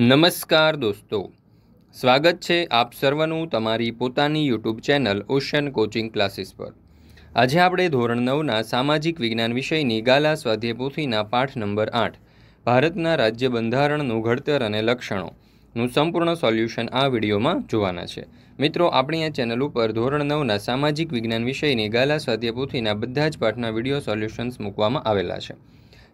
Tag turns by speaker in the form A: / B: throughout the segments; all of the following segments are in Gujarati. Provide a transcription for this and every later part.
A: નમસ્કાર દોસ્તો સ્વાગત છે આપ સર્વનું તમારી પોતાની YouTube channel ocean coaching classes પર આજે આપણે ધોરણ નવના સામાજિક વિજ્ઞાન વિષયની ગાલા સ્વાધ્યાય પાઠ નંબર આઠ ભારતના રાજ્ય બંધારણનું ઘડતર અને લક્ષણો નું સંપૂર્ણ સોલ્યુશન આ વિડીયોમાં જોવાના છે મિત્રો આપણી આ ચેનલ ઉપર ધોરણ નવના સામાજિક વિજ્ઞાન વિષયની ગાલા સ્વાધ્યાય બધા જ પાઠના વિડીયો સોલ્યુશન્સ મૂકવામાં આવેલા છે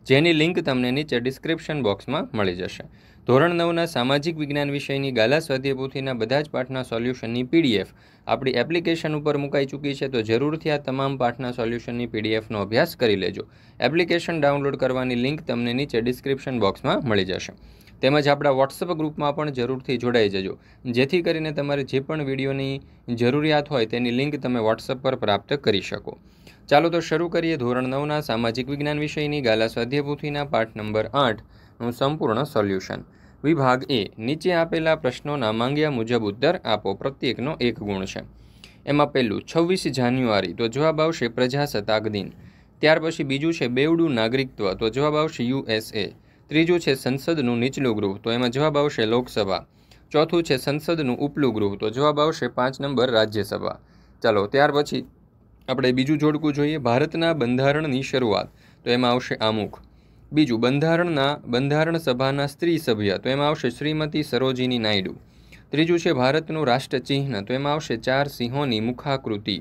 A: જેની લિંક તમને નીચે ડિસ્ક્રિપ્શન બોક્સમાં મળી જશે ધોરણ નવના સામાજિક વિજ્ઞાન વિષયની ગાલા સ્વાધ્યાય બધા જ પાઠના સોલ્યુશનની પીડીએફ આપણી એપ્લિકેશન ઉપર મુકાઈ ચૂકી છે તો જરૂરથી આ તમામ પાઠના સોલ્યુશનની પીડીએફનો અભ્યાસ કરી લેજો એપ્લિકેશન ડાઉનલોડ કરવાની લિંક તમને નીચે ડિસ્ક્રિપ્શન બોક્સમાં મળી જશે તેમજ આપણા વોટ્સઅપ ગ્રુપમાં પણ જરૂરથી જોડાઈ જજો જેથી કરીને તમારે જે પણ વિડીયોની જરૂરિયાત હોય તેની લિંક તમે વોટ્સઅપ પર પ્રાપ્ત કરી શકો ચાલો તો શરૂ કરીએ ધોરણ નવના સામાજિક વિજ્ઞાન વિષયની ગાલા સ્વાધ્યાય પોથીના પાઠ નંબર આઠનું સંપૂર્ણ સોલ્યુશન વિભાગ એ નીચે આપેલા પ્રશ્નોના માંગ્યા મુજબ ઉત્તર આપો પ્રત્યેકનો એક ગુણ છે એમાં પહેલું છવ્વીસ જાન્યુઆરી તો જવાબ આવશે પ્રજાસત્તાક દિન ત્યાર પછી બીજું છે બેવડું નાગરિકત્વ તો જવાબ આવશે યુએસએ ત્રીજું છે સંસદનું નીચલું ગૃહ તો એમાં જવાબ આવશે લોકસભા ચોથું છે સંસદનું ઉપલું ગૃહ તો જવાબ આવશે પાંચ નંબર રાજ્યસભા ચાલો ત્યાર પછી આપણે બીજું જોડકું જોઈએ ભારતના બંધારણની શરૂઆત તો એમાં આવશે આમુખ બીજું બંધારણના બંધારણ સભાના સ્ત્રી સભ્ય તો એમાં આવશે શ્રીમતી સરોજીની નાયડુ ત્રીજું છે ભારતનું રાષ્ટ્રચિહ્ન તો એમાં આવશે ચાર સિંહોની મુખાકૃતિ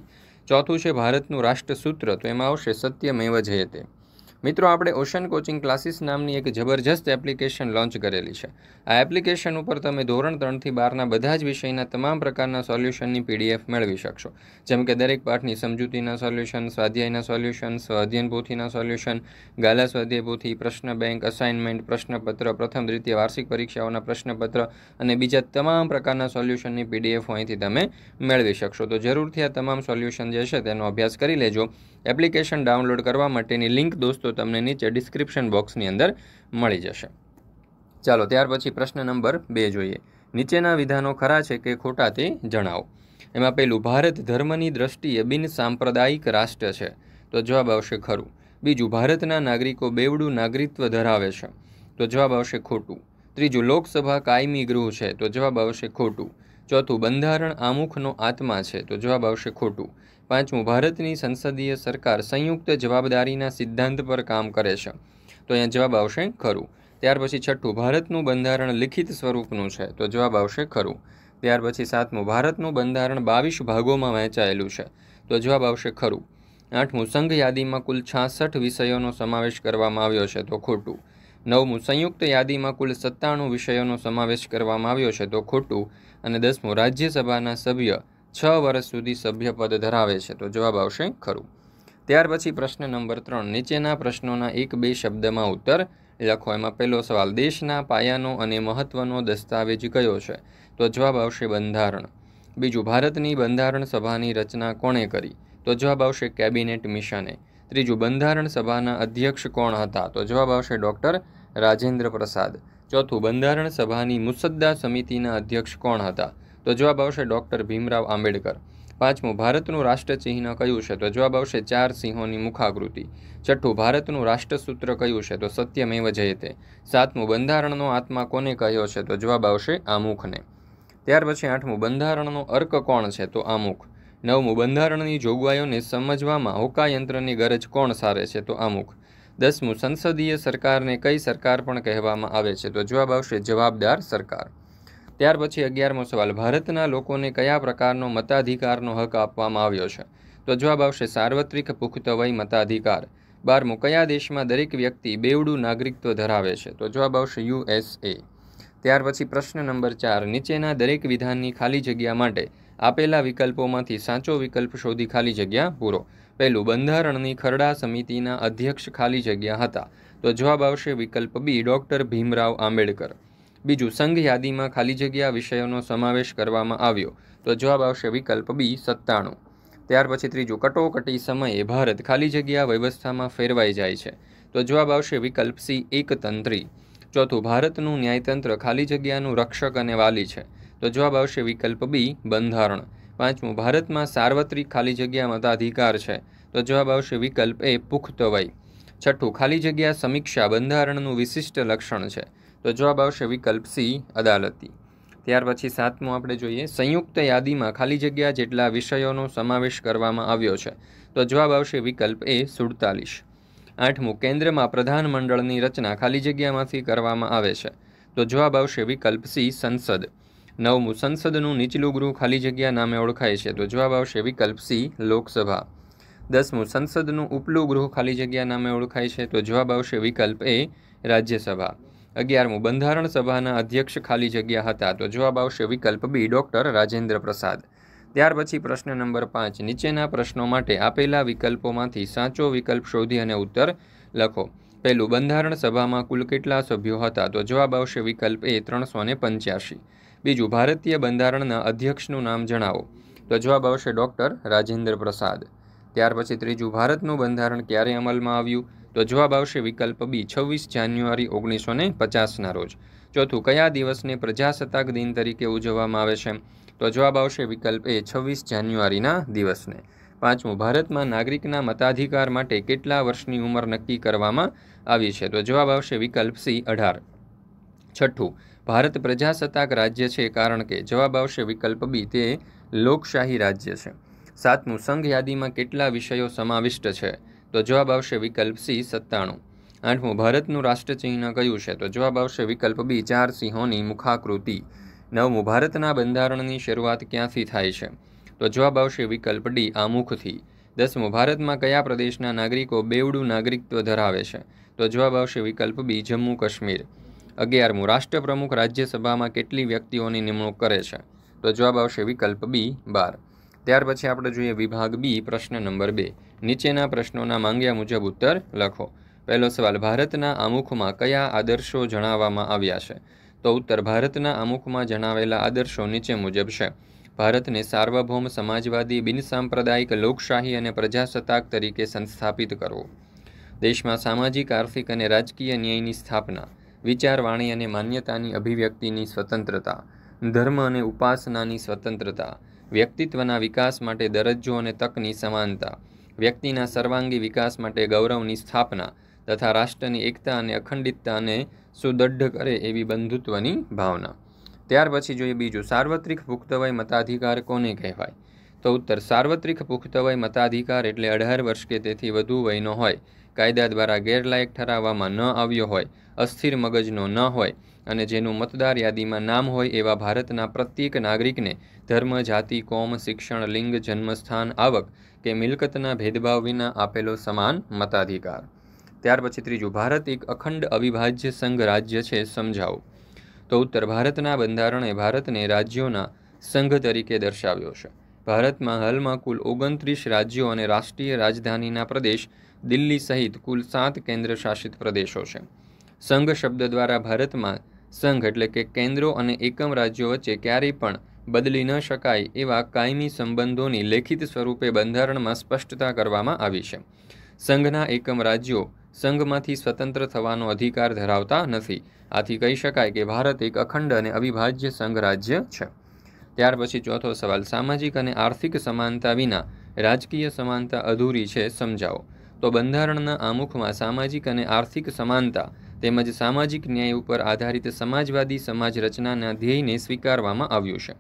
A: ચોથું છે ભારતનું રાષ્ટ્રસૂત્ર તો એમાં આવશે સત્યમેવ જયતે મિત્રો આપણે ઓશન કોચિંગ ક્લાસીસ નામની એક જબરજસ્ત એપ્લિકેશન લોન્ચ કરેલી છે આ એપ્લિકેશન ઉપર તમે ધોરણ ત્રણથી બારના બધા જ વિષયના તમામ પ્રકારના સોલ્યુશનની પીડીએફ મેળવી શકશો જેમ કે દરેક પાઠની સમજૂતીના સોલ્યુશન સ્વાધ્યાયના સોલ્યુશન સ્વાધ્યન પોથીના સોલ્યુશન ગાલા સ્વાધ્યાય પોથી પ્રશ્ન બેંક અસાઇનમેન્ટ પ્રશ્નપત્ર પ્રથમ દ્વિતીય વાર્ષિક પરીક્ષાઓના પ્રશ્નપત્ર અને બીજા તમામ પ્રકારના સોલ્યુશનની પીડીએફ અહીંથી તમે મેળવી શકશો તો જરૂરથી આ તમામ સોલ્યુશન જે છે તેનો અભ્યાસ કરી લેજો એપ્લિકેશન ડાઉનલોડ કરવા માટેની લિંક દોસ્તો તમને નીચે ડિસ્ક્રિપ્શન બોક્સની અંદર મળી જશે ચાલો ત્યાર પછી પ્રશ્ન નંબર બે જોઈએ નીચેના વિધાનો ખરા છે કે ખોટા તે જણાવો એમાં પહેલું ભારત ધર્મની દ્રષ્ટિએ બિન સાંપ્રદાયિક રાષ્ટ્ર છે તો જવાબ આવશે ખરું બીજું ભારતના નાગરિકો બેવડું નાગરિકત્વ ધરાવે છે તો જવાબ આવશે ખોટું ત્રીજું લોકસભા કાયમી ગૃહ છે તો જવાબ આવશે ખોટું ચોથું બંધારણ આમુખનો આત્મા છે તો જવાબ આવશે ખોટું પાંચમું ભારતની સંસદીય સરકાર સંયુક્ત જવાબદારીના સિદ્ધાંત પર કામ કરે છે તો અહીંયા જવાબ આવશે ખરું ત્યાર પછી છઠ્ઠું ભારતનું બંધારણ લિખિત સ્વરૂપનું છે તો જવાબ આવશે ખરું ત્યાર પછી સાતમું ભારતનું બંધારણ બાવીસ ભાગોમાં વહેંચાયેલું છે તો જવાબ આવશે ખરું આઠમું સંઘ યાદીમાં કુલ છાસઠ વિષયોનો સમાવેશ કરવામાં આવ્યો છે તો ખોટું નવમું સંયુક્ત યાદીમાં કુલ સત્તાણું વિષયોનો સમાવેશ કરવામાં આવ્યો છે તો ખોટું અને દસમું રાજ્યસભાના સભ્ય છ વર્ષ સુધી સભ્યપદ ધરાવે છે તો જવાબ આવશે ખરું ત્યાર પછી પ્રશ્ન નંબર ત્રણ નીચેના પ્રશ્નોના એક બે શબ્દમાં ઉત્તર લખો એમાં પહેલો સવાલ દેશના પાયાનો અને મહત્વનો દસ્તાવેજ કયો છે તો જવાબ આવશે બંધારણ બીજું ભારતની બંધારણ સભાની રચના કોણે કરી તો જવાબ આવશે કેબિનેટ મિશને ત્રીજું બંધારણ સભાના અધ્યક્ષ કોણ હતા તો જવાબ આવશે ડૉક્ટર રાજેન્દ્ર પ્રસાદ ચોથું બંધારણ સભાની મુસદ્દા સમિતિના અધ્યક્ષ કોણ હતા તો જવાબ આવશે ડૉક્ટર ભીમરાવ આંબેડકર પાંચમું ભારતનું રાષ્ટ્રચિહ્ન કયું છે તો જવાબ આવશે ચાર સિંહોની મુખાકૃતિ છઠ્ઠું ભારતનું રાષ્ટ્રસૂત્ર કયું છે તો સત્યમેવ જયતે સાતમું બંધારણનો આત્મા કોને કહ્યો છે તો જવાબ આવશે આમુખને ત્યાર પછી આઠમું બંધારણનો અર્ક કોણ છે તો આમુખ નવમું બંધારણની જોગવાઈઓને સમજવામાં હોકાયંત્રની ગરજ કોણ સારે છે તો આમુખ દસમું સંસદીય સરકારને કઈ સરકાર પણ કહેવામાં આવે છે તો જવાબ આવશે જવાબદાર સરકાર ત્યાર પછી અગિયારમો સવાલ ભારતના લોકોને કયા પ્રકારનો મતાધિકારનો હક આપવામાં આવ્યો છે તો જવાબ આવશે સાર્વત્રિક પુખ્તવય મતાધિકાર બારમો કયા દેશમાં દરેક વ્યક્તિ બેવડું નાગરિકત્વ ધરાવે છે તો જવાબ આવશે યુએસએ ત્યાર પછી પ્રશ્ન નંબર ચાર નીચેના દરેક વિધાનની ખાલી જગ્યા માટે આપેલા વિકલ્પોમાંથી સાચો વિકલ્પ શોધી ખાલી જગ્યા પૂરો પહેલું બંધારણની ખરડા સમિતિના અધ્યક્ષ ખાલી જગ્યા હતા તો જવાબ આવશે વિકલ્પ બી ડૉક્ટર ભીમરાવ આંબેડકર બીજું સંઘ યાદીમાં ખાલી જગ્યા વિષયોનો સમાવેશ કરવામાં આવ્યો તો જવાબ આવશે વિકલ્પ બી સત્તાણું ત્યાર પછી ત્રીજું કટોકટી સમયે ભારત ખાલી જગ્યા વ્યવસ્થામાં ફેરવાઈ જાય છે તો જવાબ આવશે વિકલ્પ સી એકતંત્રી ચોથું ભારતનું ન્યાયતંત્ર ખાલી જગ્યાનું રક્ષક અને વાલી છે તો જવાબ આવશે વિકલ્પ બી બંધારણ પાંચમું ભારતમાં સાર્વત્રિક ખાલી જગ્યા મતાધિકાર છે તો જવાબ આવશે વિકલ્પ એ પુખ્ત વય છઠ્ઠું ખાલી જગ્યા સમીક્ષા બંધારણનું વિશિષ્ટ લક્ષણ છે તો જવાબ આવશે વિકલ્પ સી અદાલતી ત્યાર પછી સાતમું આપણે જોઈએ સંયુક્ત યાદીમાં ખાલી જગ્યા જેટલા વિષયોનો સમાવેશ કરવામાં આવ્યો છે તો જવાબ આવશે વિકલ્પ એ સુડતાલીસ આઠમું કેન્દ્રમાં પ્રધાનમંડળની રચના ખાલી જગ્યામાંથી કરવામાં આવે છે તો જવાબ આવશે વિકલ્પ સી સંસદ નવમું સંસદનું નીચલું ગૃહ ખાલી જગ્યા નામે ઓળખાય છે તો જવાબ આવશે વિકલ્પ સી લોકસભા દસમું સંસદનું ઉપલું ગૃહ ખાલી જગ્યા નામે ઓળખાય છે તો જવાબ આવશે વિકલ્પ એ રાજ્યસભા અગિયારમું બંધારણ સભાના અધ્યક્ષ ખાલી જગ્યા હતા તો જવાબ આવશે વિકલ્પ બી ડૉક્ટર રાજેન્દ્ર પ્રસાદ ત્યાર પછી પ્રશ્ન નંબર પાંચ નીચેના પ્રશ્નો માટે આપેલા વિકલ્પોમાંથી સાચો વિકલ્પ શોધી અને ઉત્તર લખો પહેલું બંધારણ સભામાં કુલ કેટલા સભ્યો હતા તો જવાબ આવશે વિકલ્પ એ ત્રણસો ને પંચ્યાસી બીજું ભારતીય બંધારણના અધ્યક્ષનું નામ જણાવો તો જવાબ આવશે ડૉક્ટર રાજેન્દ્ર પ્રસાદ ત્યાર પછી ત્રીજું ભારતનું બંધારણ ક્યારે અમલમાં આવ્યું તો જવાબ આવશે વિકલ્પ બી છવ્વીસ જાન્યુઆરી ઓગણીસો ને પચાસના રોજ ચોથું કયા દિવસને પ્રજાસત્તાક દિન તરીકે ઉજવવામાં આવે છે તો જવાબ આવશે વિકલ્પ એ છવ્વીસ જાન્યુઆરીના દિવસને પાંચમું ભારતમાં નાગરિકના મતાધિકાર માટે કેટલા વર્ષની ઉંમર નક્કી કરવામાં આવી છે તો જવાબ આવશે વિકલ્પ સી અઢાર છઠ્ઠું ભારત પ્રજાસત્તાક રાજ્ય છે કારણ કે જવાબ આવશે વિકલ્પ બી તે લોકશાહી રાજ્ય છે સાતમું સંઘ યાદીમાં કેટલા વિષયો સમાવિષ્ટ છે તો જવાબ આવશે વિકલ્પ સી સત્તાણું આઠમું ભારતનું રાષ્ટ્રચિહ્ન કયું છે તો જવાબ આવશે વિકલ્પ બી ચાર સિંહોની મુખાકૃતિ નવમું ભારતના બંધારણની શરૂઆત ક્યાંથી થાય છે તો જવાબ આવશે વિકલ્પ ડી આમુખથી દસમું ભારતમાં કયા પ્રદેશના નાગરિકો બેવડું નાગરિકત્વ ધરાવે છે તો જવાબ આવશે વિકલ્પ બી જમ્મુ કાશ્મીર અગિયારમું રાષ્ટ્રપ્રમુખ રાજ્યસભામાં કેટલી વ્યક્તિઓની નિમણૂક કરે છે તો જવાબ આવશે વિકલ્પ બી બાર ત્યાર પછી આપણે જોઈએ વિભાગ બી પ્રશ્ન નંબર બે નીચેના પ્રશ્નોના માંગ્યા મુજબ ઉત્તર લખો પહેલો સવાલ ભારતના આમુખમાં કયા આદર્શો જણાવવામાં આવ્યા છે તો ઉત્તર ભારતના આમુખમાં જણાવેલા આદર્શો નીચે મુજબ છે ભારતને સાર્વભૌમ સમાજવાદી બિનસાંપ્રદાયિક લોકશાહી અને પ્રજાસત્તાક તરીકે સંસ્થાપિત કરવો દેશમાં સામાજિક આર્થિક અને રાજકીય ન્યાયની સ્થાપના વિચારવાણી અને માન્યતાની અભિવ્યક્તિની સ્વતંત્રતા ધર્મ અને ઉપાસનાની સ્વતંત્રતા વ્યક્તિત્વના વિકાસ માટે દરજ્જો અને તકની સમાનતા વ્યક્તિના સર્વાંગી વિકાસ માટે ગૌરવની સ્થાપના તથા રાષ્ટ્રની એકતા અને અખંડિતતાને સુદૃઢ કરે એવી બંધુત્વની ભાવના ત્યાર પછી જોઈએ બીજું સાર્વત્રિક પુખ્તવય મતાધિકાર કોને કહેવાય તો ઉત્તર સાર્વત્રિક પુખ્તવય મતાધિકાર એટલે અઢાર વર્ષ કે તેથી વધુ વયનો હોય કાયદા દ્વારા ગેરલાયક ઠરાવવામાં ન આવ્યો હોય અસ્થિર મગજનો ન હોય અને જેનું મતદાર યાદીમાં નામ હોય એવા ભારતના પ્રત્યેક નાગરિકને ધર્મ જાતિ કોમ શિક્ષણ લિંગ જન્મસ્થાન આવક કે મિલકતના ભેદભાવ વિના આપેલો સમાન મતાધિકાર ત્યાર પછી ત્રીજું ભારત એક અખંડ અવિભાજ્ય સંઘ રાજ્ય છે સમજાવો તો ઉત્તર ભારતના બંધારણે ભારતને રાજ્યોના સંઘ તરીકે દર્શાવ્યો છે ભારતમાં હાલમાં કુલ ઓગણત્રીસ રાજ્યો અને રાષ્ટ્રીય રાજધાનીના પ્રદેશ દિલ્હી સહિત કુલ સાત કેન્દ્ર શાસિત પ્રદેશો છે સંઘ શબ્દ દ્વારા ભારતમાં સંઘ એટલે કે કેન્દ્રો અને એકમ રાજ્યો વચ્ચે ક્યારેય પણ બદલી ન શકાય એવા કાયમી સંબંધોની લેખિત સ્વરૂપે બંધારણમાં સ્પષ્ટતા કરવામાં આવી છે સંઘના એકમ રાજ્યો સંઘમાંથી સ્વતંત્ર થવાનો અધિકાર ધરાવતા નથી આથી કહી શકાય કે ભારત એક અખંડ અને અવિભાજ્ય સંઘ રાજ્ય છે ત્યાર પછી ચોથો સવાલ સામાજિક અને આર્થિક સમાનતા વિના રાજકીય સમાનતા અધૂરી છે સમજાવો તો બંધારણના આમુખમાં સામાજિક અને આર્થિક સમાનતા તેમજ સામાજિક ન્યાય ઉપર આધારિત સમાજવાદી સમાજ રચનાના ધ્યેયને સ્વીકારવામાં આવ્યો છે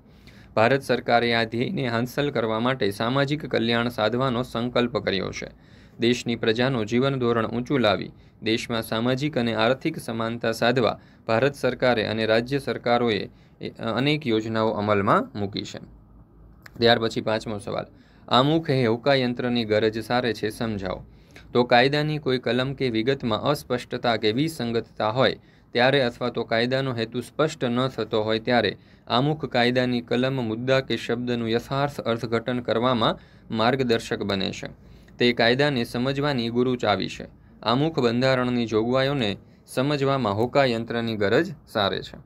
A: ભારત સરકારે આ ધ્યેયને હાંસલ કરવા માટે સામાજિક કલ્યાણ સાધવાનો સંકલ્પ કર્યો છે દેશની પ્રજાનું જીવન ધોરણ ઊંચું લાવી દેશમાં સામાજિક અને આર્થિક સમાનતા સાધવા ભારત સરકારે અને રાજ્ય સરકારોએ અનેક યોજનાઓ અમલમાં મૂકી છે ત્યાર પછી પાંચમો સવાલ આમુખ એ હોકાયંત્રની ગરજ સારે છે સમજાવો તો કાયદાની કોઈ કલમ કે વિગતમાં અસ્પષ્ટતા કે વિસંગતતા હોય ત્યારે અથવા તો કાયદાનો હેતુ સ્પષ્ટ ન થતો હોય ત્યારે આમુખ કાયદાની કલમ મુદ્દા કે શબ્દનું યથાર્થ અર્થઘટન કરવામાં માર્ગદર્શક બને છે તે કાયદાને સમજવાની ગુરુ ચાવી છે આમુખ બંધારણની જોગવાઈઓને સમજવામાં હોકાયંત્રની ગરજ સારે છે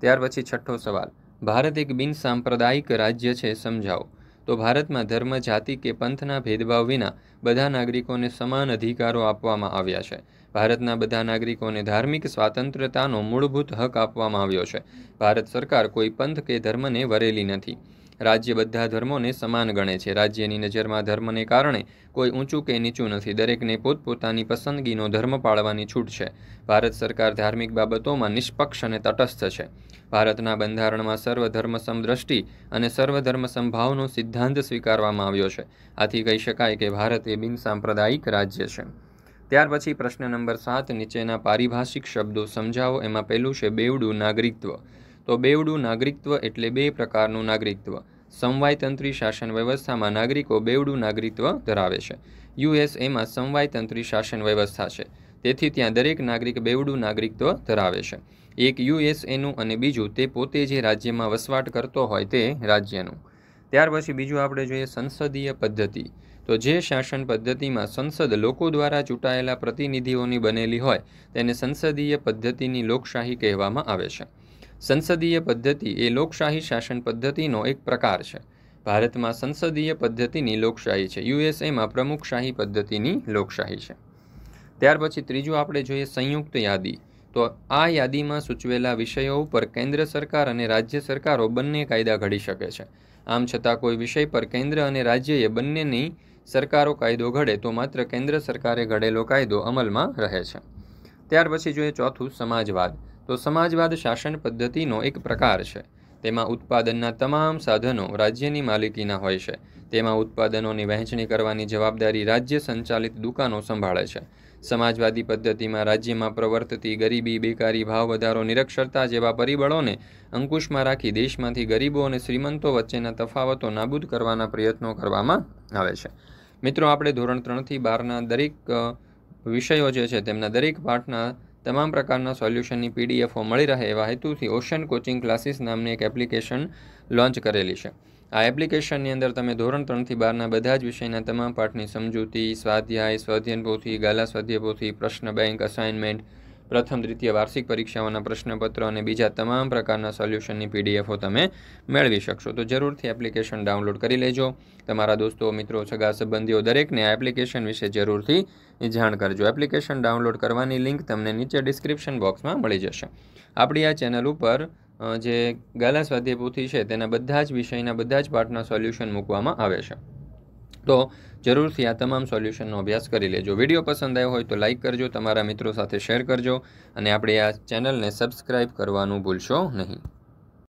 A: ત્યાર પછી છઠ્ઠો સવાલ ભારત એક બિનસાંપ્રદાયિક રાજ્ય છે સમજાવો તો ભારતમાં ધર્મ જાતિ કે પંથના ભેદભાવ વિના બધા નાગરિકોને સમાન અધિકારો આપવામાં આવ્યા છે ભારતના બધા નાગરિકોને ધાર્મિક સ્વાતંત્રતાનો મૂળભૂત હક આપવામાં આવ્યો છે ભારત સરકાર કોઈ પંથ કે ધર્મને વરેલી નથી રાજ્ય બધા ધર્મોને સમાન ગણે છે રાજ્યની નજરમાં ધર્મને કારણે કોઈ ઊંચું કે નીચું નથી દરેકને પોતપોતાની પસંદગીનો ધર્મ પાળવાની છૂટ છે ભારત સરકાર ધાર્મિક બાબતોમાં નિષ્પક્ષ અને તટસ્થ છે ભારતના બંધારણમાં સર્વધર્મ સમદ્રષ્ટિ અને સર્વધર્મ સંભાવનો સિદ્ધાંત સ્વીકારવામાં આવ્યો છે આથી કહી શકાય કે ભારત એ બિનસાંપ્રદાયિક રાજ્ય છે ત્યાર પછી પ્રશ્ન નંબર સાત નીચેના પારિભાષિક શબ્દો સમજાવો એમાં પહેલું છે બેવડું નાગરિકત્વ તો બેવડું નાગરિકત્વ એટલે બે પ્રકારનું નાગરિકત્વ સમવાયતંત્રી શાસન વ્યવસ્થામાં નાગરિકો બેવડું નાગરિકત્વ ધરાવે છે યુએસએમાં સમવાયતંત્રી શાસન વ્યવસ્થા છે તેથી ત્યાં દરેક નાગરિક બેવડું નાગરિકત્વ ધરાવે છે એક યુએસએનું અને બીજું તે પોતે જે રાજ્યમાં વસવાટ કરતો હોય તે રાજ્યનું ત્યાર પછી બીજું આપણે જોઈએ સંસદીય પદ્ધતિ તો જે શાસન પદ્ધતિમાં સંસદ લોકો દ્વારા ચૂંટાયેલા પ્રતિનિધિઓની બનેલી હોય તેને સંસદીય પદ્ધતિની લોકશાહી કહેવામાં આવે છે સંસદીય પદ્ધતિ એ લોકશાહી શાસન પદ્ધતિનો એક પ્રકાર છે ભારતમાં સંસદીય પદ્ધતિની લોકશાહી છે યુએસએમાં પ્રમુખશાહી પદ્ધતિની લોકશાહી છે ત્યાર પછી ત્રીજું આપણે જોઈએ સંયુક્ત યાદી તો આ યાદીમાં સૂચવેલા વિષયો ઉપર કેન્દ્ર સરકાર અને રાજ્ય સરકારો બંને કાયદા ઘડી શકે છે આમ છતાં કોઈ વિષય પર કેન્દ્ર અને રાજ્યએ બંનેની સરકારો કાયદો ઘડે તો માત્ર કેન્દ્ર સરકારે ઘડેલો કાયદો અમલમાં રહે છે ત્યાર પછી જોઈએ ચોથું સમાજવાદ તો સમાજવાદ શાસન પદ્ધતિનો એક પ્રકાર છે તેમાં ઉત્પાદનના તમામ સાધનો રાજ્યની માલિકીના હોય છે તેમાં ઉત્પાદનોની વહેંચણી કરવાની જવાબદારી રાજ્ય સંચાલિત દુકાનો સંભાળે છે સમાજવાદી પદ્ધતિમાં રાજ્યમાં પ્રવર્તતી ગરીબી બેકારી ભાવ વધારો નિરક્ષરતા જેવા પરિબળોને અંકુશમાં રાખી દેશમાંથી ગરીબો અને શ્રીમંતો વચ્ચેના તફાવતો નાબૂદ કરવાના પ્રયત્નો કરવામાં આવે છે મિત્રો આપણે ધોરણ ત્રણથી બારના દરેક વિષયો જે છે તેમના દરેક પાઠના તમામ પ્રકારના સોલ્યુશનની પીડીએફો મળી રહે એવા હેતુથી ઓશન કોચિંગ ક્લાસીસ નામની એક એપ્લિકેશન લોન્ચ કરેલી છે આ એપ્લિકેશનની અંદર તમે ધોરણ ત્રણથી બારના બધા જ વિષયના તમામ પાઠની સમજૂતી સ્વાધ્યાય સ્વાધ્યન પોથી ગાલા સ્વાધ્યપોથી પ્રશ્ન બેંક અસાઇનમેન્ટ પ્રથમ દ્વિતીય વાર્ષિક પરીક્ષાઓના પ્રશ્નપત્રો અને બીજા તમામ પ્રકારના સોલ્યુશનની પીડીએફો તમે મેળવી શકશો તો જરૂરથી એપ્લિકેશન ડાઉનલોડ કરી લેજો તમારા દોસ્તો મિત્રો સગા સંબંધીઓ દરેકને આ એપ્લિકેશન વિશે જરૂરથી જાણ કરજો એપ્લિકેશન ડાઉનલોડ કરવાની લિંક તમને નીચે ડિસ્ક્રિપ્શન બોક્સમાં મળી જશે આપણી આ ચેનલ ઉપર જે ગાલા સ્વાધ્યાય પોથી છે તેના બધા જ વિષયના બધા જ પાઠના સોલ્યુશન મૂકવામાં આવે છે તો જરૂરથી આ તમામ સોલ્યુશનનો અભ્યાસ કરી લેજો વિડીયો પસંદ આવ્યો હોય તો લાઇક કરજો તમારા મિત્રો સાથે શેર કરજો અને આપણે આ ચેનલને સબસ્ક્રાઈબ કરવાનું ભૂલશો નહીં